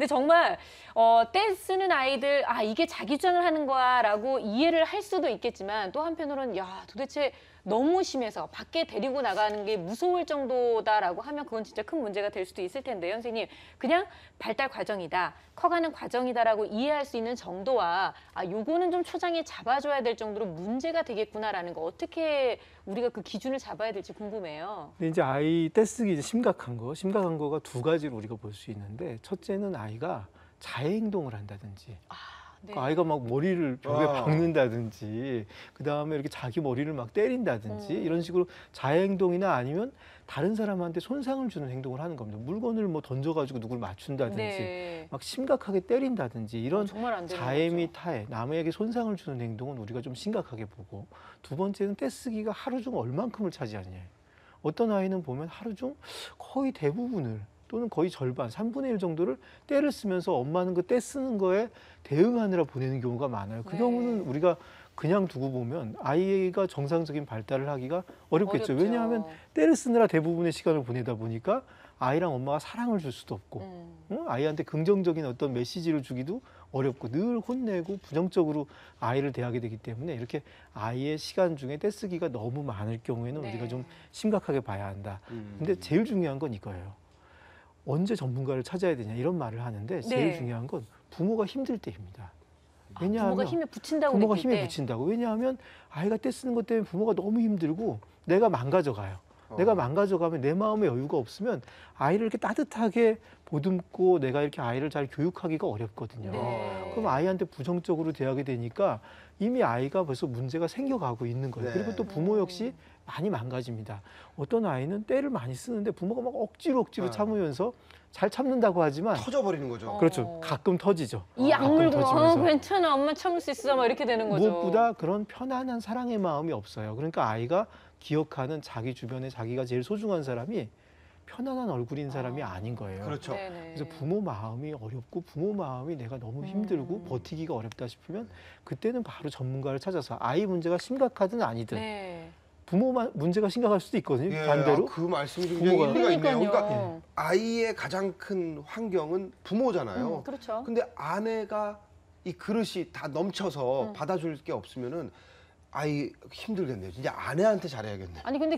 근데 정말 어, 댄스는 아이들 아 이게 자기 주장을 하는 거야라고 이해를 할 수도 있겠지만 또 한편으로는 야 도대체 너무 심해서 밖에 데리고 나가는 게 무서울 정도다라고 하면 그건 진짜 큰 문제가 될 수도 있을 텐데요, 선생님. 그냥 발달 과정이다, 커가는 과정이다라고 이해할 수 있는 정도와 아, 요거는 좀 초장에 잡아줘야 될 정도로 문제가 되겠구나라는 거 어떻게 우리가 그 기준을 잡아야 될지 궁금해요. 근데 이제 아이 떼쓰기 이제 심각한 거, 심각한 거가 두 가지로 우리가 볼 수 있는데 첫째는 아이 아이가 자해 행동을 한다든지 아, 네. 그 아이가 막 머리를 벽에 와. 아. 박는다든지 그 다음에 이렇게 자기 머리를 막 때린다든지 음. 이런 식으로 자해 행동이나 아니면 다른 사람한테 손상을 주는 행동을 하는 겁니다. 물건을 뭐 던져가지고 누굴 맞춘다든지 네. 막 심각하게 때린다든지 이런 어, 자해 및 타해 남에게 손상을 주는 행동은 우리가 좀 심각하게 보고 두 번째는 떼쓰기가 하루 중 얼만큼을 차지하냐 어떤 아이는 보면 하루 중 거의 대부분을 또는 거의 절반, 3분의 1 정도를 때를 쓰면서 엄마는 그 때 쓰는 거에 대응하느라 보내는 경우가 많아요. 그 네. 경우는 우리가 그냥 두고 보면 아이가 정상적인 발달을 하기가 어렵겠죠. 어렵죠. 왜냐하면 때를 쓰느라 대부분의 시간을 보내다 보니까 아이랑 엄마가 사랑을 줄 수도 없고 음. 응? 아이한테 긍정적인 어떤 메시지를 주기도 어렵고 늘 혼내고 부정적으로 아이를 대하게 되기 때문에 이렇게 아이의 시간 중에 떼쓰기가 너무 많을 경우에는 네. 우리가 좀 심각하게 봐야 한다. 음. 근데 제일 중요한 건 이거예요. 언제 전문가를 찾아야 되냐 이런 말을 하는데 네. 제일 중요한 건 부모가 힘들 때입니다. 왜냐하면 아, 부모가 힘에 붙인다고 부모가 힘에 때. 붙인다고 왜냐하면 아이가 떼쓰는 것 때문에 부모가 너무 힘들고 내가 망가져가요. 어. 내가 망가져가면 내 마음의 여유가 없으면 아이를 이렇게 따뜻하게 보듬고 내가 이렇게 아이를 잘 교육하기가 어렵거든요. 네. 그럼 아이한테 부정적으로 대하게 되니까 이미 아이가 벌써 문제가 생겨가고 있는 거예요. 네. 그리고 또 부모 역시 많이 망가집니다. 어떤 아이는 때를 많이 쓰는데 부모가 막 억지로 억지로 네. 참으면서 잘 참는다고 하지만 터져버리는 거죠. 그렇죠. 어. 가끔 터지죠. 이 악물고 어, 괜찮아 엄마 참을 수 있어 막 이렇게 되는 거죠. 무엇보다 그런 편안한 사랑의 마음이 없어요. 그러니까 아이가 기억하는 자기 주변에 자기가 제일 소중한 사람이 편안한 얼굴인 사람이 아. 닌 거예요. 그렇죠. 네네. 그래서 부모 마음이 어렵고 부모 마음이 내가 너무 힘들고 음. 버티기가 어렵다 싶으면 네. 그때는 바로 전문가를 찾아서 아이 문제가 심각하든 아니든 네. 부모 문제가 심각할 수도 있거든요. 예, 반대로 아, 그 말씀이 좀 부모가 일리가 있네요. 그러니까 예. 아이의 가장 큰 환경은 부모잖아요. 음, 그렇죠. 근데 아내가 이 그릇이 다 넘쳐서 음. 받아줄 게 없으면은 아이 힘들겠네요. 진짜 아내한테 잘해야겠네요. 아니 근데